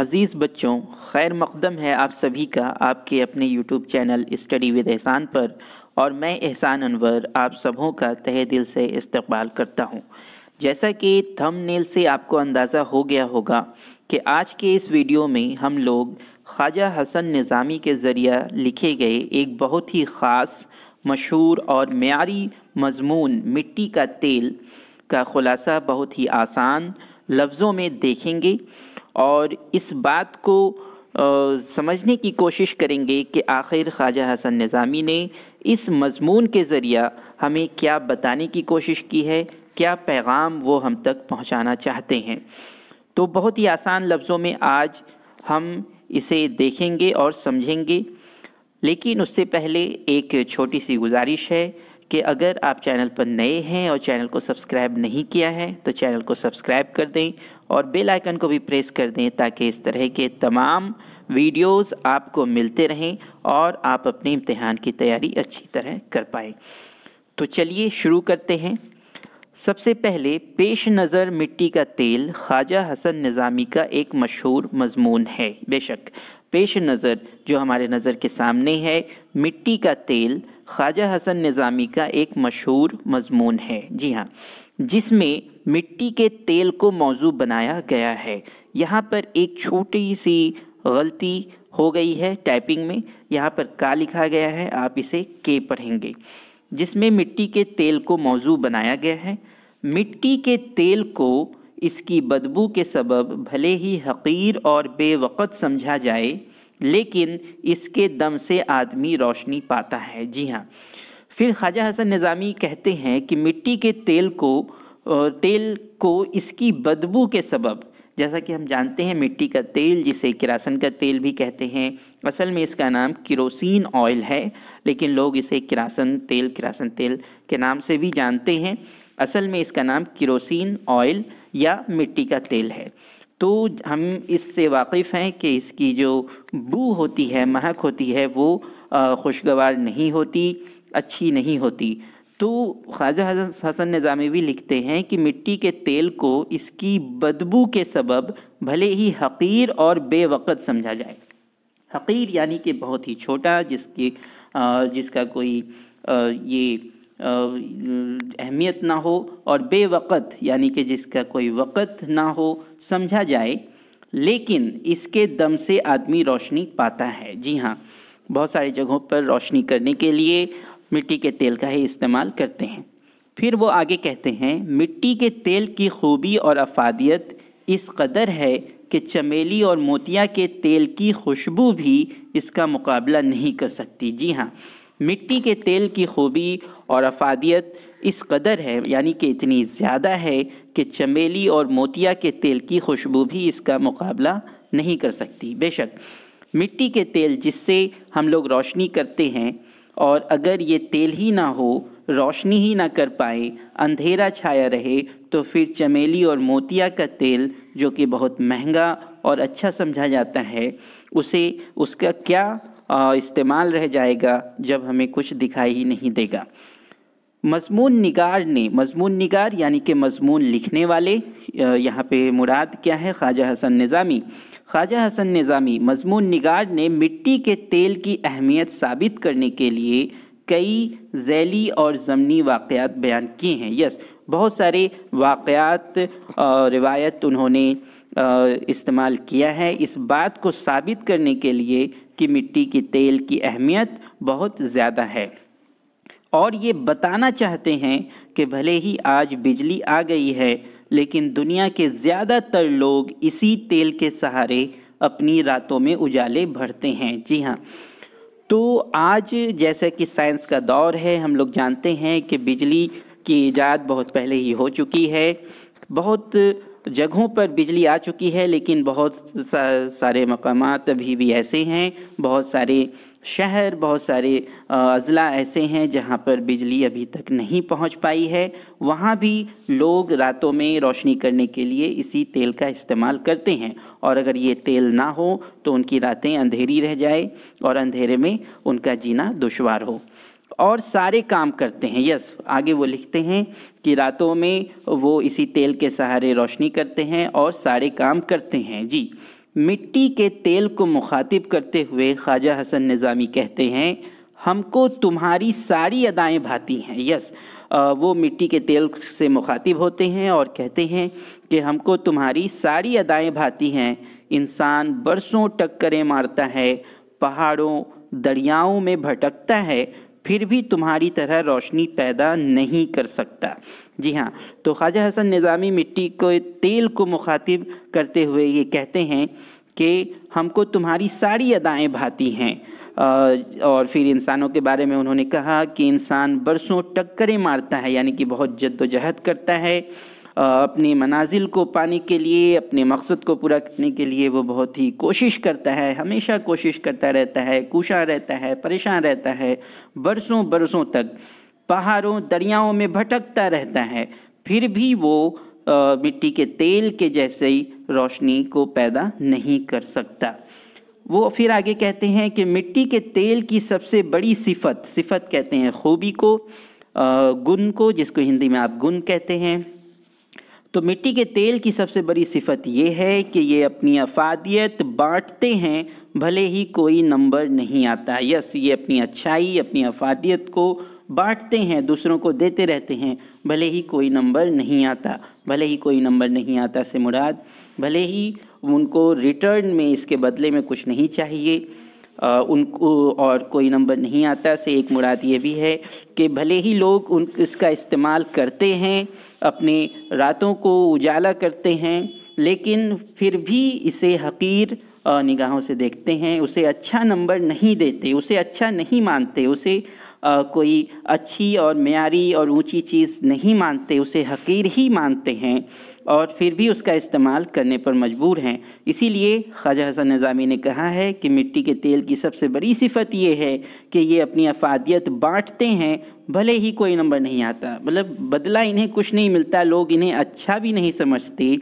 अज़ीज़ बच्चों खैर मकदम है आप सभी का आपके अपने YouTube चैनल स्टडी विद एहसान पर और मैं एहसान अनवर आप सबों का तहे दिल से इस्तकबाल करता हूँ जैसा कि थंबनेल से आपको अंदाज़ा हो गया होगा कि आज के इस वीडियो में हम लोग ख्वाजा हसन निज़ामी के ज़रिया लिखे गए एक बहुत ही ख़ास मशहूर और मीरी मजमून मिट्टी का तेल का ख़ुलासा बहुत ही आसान लफ्ज़ों में देखेंगे और इस बात को समझने की कोशिश करेंगे कि आखिर ख्वाजा हसन निज़ामी ने इस मज़मून के ज़रिया हमें क्या बताने की कोशिश की है क्या पैगाम वो हम तक पहुंचाना चाहते हैं तो बहुत ही आसान लफ्ज़ों में आज हम इसे देखेंगे और समझेंगे लेकिन उससे पहले एक छोटी सी गुजारिश है कि अगर आप चैनल पर नए हैं और चैनल को सब्सक्राइब नहीं किया है तो चैनल को सब्सक्राइब कर दें और बेल आइकन को भी प्रेस कर दें ताकि इस तरह के तमाम वीडियोस आपको मिलते रहें और आप अपने इम्तहान की तैयारी अच्छी तरह कर पाएँ तो चलिए शुरू करते हैं सबसे पहले पेश नज़र मिट्टी का तेल ख्वाजा हसन निज़ामी का एक मशहूर मजमून है बेशक पेश नज़र जो हमारे नज़र के सामने है मिट्टी का तेल ख्वाजा हसन निज़ामी का एक मशहूर मजमून है जी हाँ जिसमें मिट्टी के तेल को मौजू बनाया गया है यहाँ पर एक छोटी सी गलती हो गई है टाइपिंग में यहाँ पर का लिखा गया है आप इसे के पढ़ेंगे जिसमें मिट्टी के तेल को मौजू बनाया गया है मिट्टी के तेल को इसकी बदबू के सबब भले ही हकीर और बेवक़त समझा जाए लेकिन इसके दम से आदमी रोशनी पाता है जी हाँ फिर ख्वाजा हसन निज़ामी कहते हैं कि मिट्टी के तेल को तेल को इसकी बदबू के सबब जैसा कि हम जानते हैं मिट्टी का तेल जिसे किरासन का तेल भी कहते हैं असल में इसका नाम किरोसिन ऑयल है लेकिन लोग इसे किरासन तेल किरासन तेल के नाम से भी जानते हैं असल में इसका नाम किरोसिन ऑयल या मिट्टी का तेल है तो हम इससे वाकिफ़ हैं कि इसकी जो बू होती है महक होती है वो खुशगवार नहीं होती अच्छी नहीं होती तो ख्वाजा हसन निज़ामी भी लिखते हैं कि मिट्टी के तेल को इसकी बदबू के सबब भले ही हकीर और बेवक़त समझा जाए हकीर यानी कि बहुत ही छोटा जिसकी जिसका कोई ये अहमियत ना हो और बेवक़त यानी कि जिसका कोई वक़्त ना हो समझा जाए लेकिन इसके दम से आदमी रोशनी पाता है जी हाँ बहुत सारी जगहों पर रोशनी करने के लिए मिट्टी के तेल का ही इस्तेमाल करते हैं फिर वो आगे कहते हैं मिट्टी के तेल की खूबी और अफादियत इस कदर है कि चमेली और मोतिया के तेल की खुशबू भी इसका मुकाबला नहीं कर सकती जी हाँ मिट्टी के तेल की खूबी और अफादियत इस कदर है यानी कि इतनी ज़्यादा है कि चमेली और मोतिया के तेल की खुशबू भी इसका मुकाबला नहीं कर सकती बेशक मिट्टी के तेल जिससे हम लोग रोशनी करते हैं और अगर ये तेल ही ना हो रोशनी ही ना कर पाए अंधेरा छाया रहे तो फिर चमेली और मोतिया का तेल जो कि बहुत महंगा और अच्छा समझा जाता है उसे उसका क्या इस्तेमाल रह जाएगा जब हमें कुछ दिखाई ही नहीं देगा मजमून निगार ने मजमून निगार यानी कि मजमून लिखने वाले यहाँ पे मुराद क्या है ख्वाजा हसन निज़ामी ख्वाजा हसन निज़ामी मजमून निगार ने मिट्टी के तेल की अहमियत साबित करने के लिए कई झैली और ज़मनी वाक़ात बयान किए हैं यस बहुत सारे वाक़ात रिवायत उन्होंने इस्तेमाल किया है इस बात को साबित करने के लिए कि मिट्टी की तेल की अहमियत बहुत ज़्यादा है और ये बताना चाहते हैं कि भले ही आज बिजली आ गई है लेकिन दुनिया के ज़्यादातर लोग इसी तेल के सहारे अपनी रातों में उजाले भरते हैं जी हाँ तो आज जैसा कि साइंस का दौर है हम लोग जानते हैं कि बिजली की ईजाद बहुत पहले ही हो चुकी है बहुत जगहों पर बिजली आ चुकी है लेकिन बहुत सा, सारे मकाम अभी भी ऐसे हैं बहुत सारे शहर बहुत सारे अज़ला ऐसे हैं जहाँ पर बिजली अभी तक नहीं पहुँच पाई है वहाँ भी लोग रातों में रोशनी करने के लिए इसी तेल का इस्तेमाल करते हैं और अगर ये तेल ना हो तो उनकी रातें अंधेरी रह जाए और अंधेरे में उनका जीना दुशवार हो और सारे काम करते हैं यस आगे वो लिखते हैं कि रातों में वो इसी तेल के सहारे रोशनी करते हैं और सारे काम करते हैं जी मिट्टी के तेल को मुखातिब करते हुए ख्वाजा हसन निज़ामी कहते हैं हमको तुम्हारी सारी अदाएं भाती हैं यस वो मिट्टी के तेल से मुखातिब होते हैं और कहते हैं कि हमको तुम्हारी सारी अदाएं भाती हैं इंसान बरसों टक्करें मारता है पहाड़ों दरियाओं में भटकता है फिर भी तुम्हारी तरह रोशनी पैदा नहीं कर सकता जी हाँ तो ख्वाजा हसन निज़ामी मिट्टी को तेल को मुखातिब करते हुए ये कहते हैं कि हमको तुम्हारी सारी अदाएँ भाती हैं और फिर इंसानों के बारे में उन्होंने कहा कि इंसान बरसों टक्करें मारता है यानी कि बहुत जद्दोजहद करता है अपनी मनाजिल को पाने के लिए अपने मकसद को पूरा करने के लिए वो बहुत ही कोशिश करता है हमेशा कोशिश करता रहता है कोशा रहता है परेशान रहता है बरसों बरसों तक पहाड़ों दरियाओं में भटकता रहता है फिर भी वो मिट्टी के तेल के जैसे ही रोशनी को पैदा नहीं कर सकता वो फिर आगे कहते हैं कि मिट्टी के तेल की सबसे बड़ी सिफत सिफत कहते हैं खूबी को गुण को जिसको हिंदी में आप गुण कहते हैं तो मिट्टी के तेल की सबसे बड़ी सिफत ये है कि ये अपनी अफादियत बांटते हैं भले ही कोई नंबर नहीं आता यस ये अपनी अच्छाई अपनी अफादियत को बांटते हैं दूसरों को देते रहते हैं भले ही कोई नंबर नहीं आता भले ही कोई नंबर नहीं आता से मुराद भले ही उनको रिटर्न में इसके बदले में कुछ नहीं चाहिए उनको और कोई नंबर नहीं आता से एक मुराद ये भी है कि भले ही लोग उन इसका इस्तेमाल करते हैं अपने रातों को उजाला करते हैं लेकिन फिर भी इसे हकीर निगाहों से देखते हैं उसे अच्छा नंबर नहीं देते उसे अच्छा नहीं मानते उसे कोई अच्छी और मैारी और ऊंची चीज़ नहीं मानते उसे हकीर ही मानते हैं और फिर भी उसका इस्तेमाल करने पर मजबूर हैं इसीलिए ख्वाजा हसन नज़ामी ने कहा है कि मिट्टी के तेल की सबसे बड़ी सिफत ये है कि ये अपनी अफादियत बांटते हैं भले ही कोई नंबर नहीं आता मतलब बदला इन्हें कुछ नहीं मिलता लोग इन्हें अच्छा भी नहीं समझते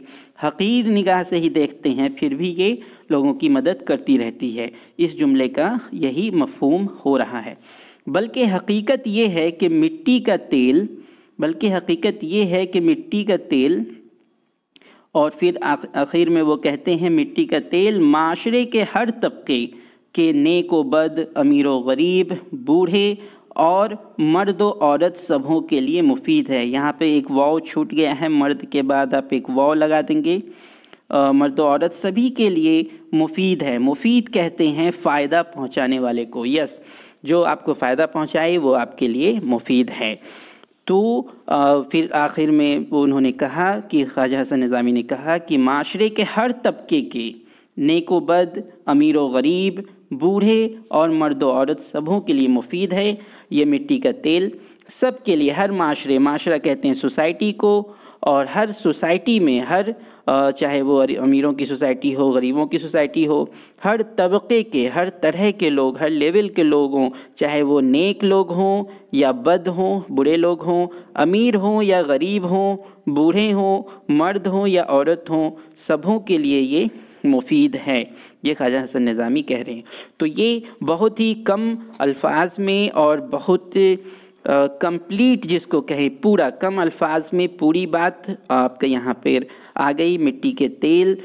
हकीर निगाह से ही देखते हैं फिर भी ये लोगों की मदद करती रहती है इस जुमले का यही मफहम हो रहा है बल्कि हकीकत ये है कि मिट्टी का तेल बल्कि हकीकत ये है कि मिट्टी का तेल और फिर आखिर में वो कहते हैं मिट्टी का तेल माशरे के हर तबके के नेक व बद अमीर व गरीब बूढ़े और मर्द व औरत सबों के लिए मुफीद है यहाँ पे एक वाव छूट गया है मर्द के बाद आप एक वाव लगा देंगे मर्द औरत सभी के लिए मुफीद है मुफीद कहते हैं फ़ायदा पहुंचाने वाले को यस जो आपको फ़ायदा पहुंचाए वो आपके लिए मुफीद है तो फिर आखिर में उन्होंने कहा कि ख्वाजा हसन निज़ामी ने कहा कि माशरे के हर तबके के नेको बद अमीर व गरीब बूढ़े और मर्द औरत सबों के लिए मुफीद है ये मिट्टी का तेल सब के लिए हर माशरे माशरा कहते हैं सोसाइटी को और हर सोसाइटी में हर चाहे वो अमीरों की सोसाइटी हो गरीबों की सोसाइटी हो हर तबके के हर तरह के लोग हर लेवल के लोग हों चाहे वो नेक लोग हों या बद हों बुरे लोग हों अमीर हों या गरीब हों बूढ़े हों मर्द हों या औरत हों सबों के लिए ये मुफीद है ये ख्वाजा हसन निज़ामी कह रहे हैं तो ये बहुत ही कम अल्फाज में और बहुत कंप्लीट जिसको कहें पूरा कम अल्फाज में पूरी बात आपके यहाँ पर आ गई मिट्टी के तेल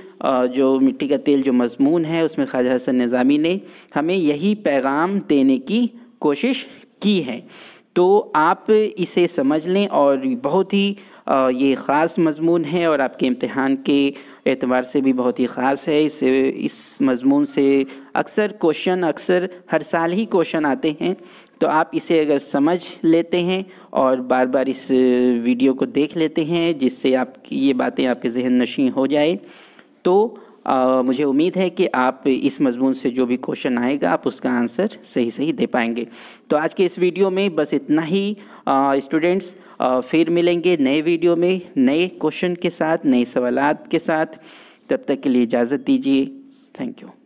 जो मिट्टी का तेल जो मजमून है उसमें ख्वाजा हसन निज़ामी ने हमें यही पैगाम देने की कोशिश की है तो आप इसे समझ लें और बहुत ही ये ख़ास मजमून है और आपके इम्तहान के एतबार से भी बहुत ही ख़ास है इस इस मजमून से अक्सर क्वेश्चन अक्सर हर साल ही क्वेश्चन आते हैं तो आप इसे अगर समझ लेते हैं और बार बार इस वीडियो को देख लेते हैं जिससे आप ये बातें आपके जहन नशी हो जाए तो आ, मुझे उम्मीद है कि आप इस मजमून से जो भी क्वेश्चन आएगा आप उसका आंसर सही सही दे पाएंगे तो आज के इस वीडियो में बस इतना ही स्टूडेंट्स फिर मिलेंगे नए वीडियो में नए क्वेश्चन के साथ नए सवाल के साथ तब तक के लिए इजाज़त दीजिए थैंक यू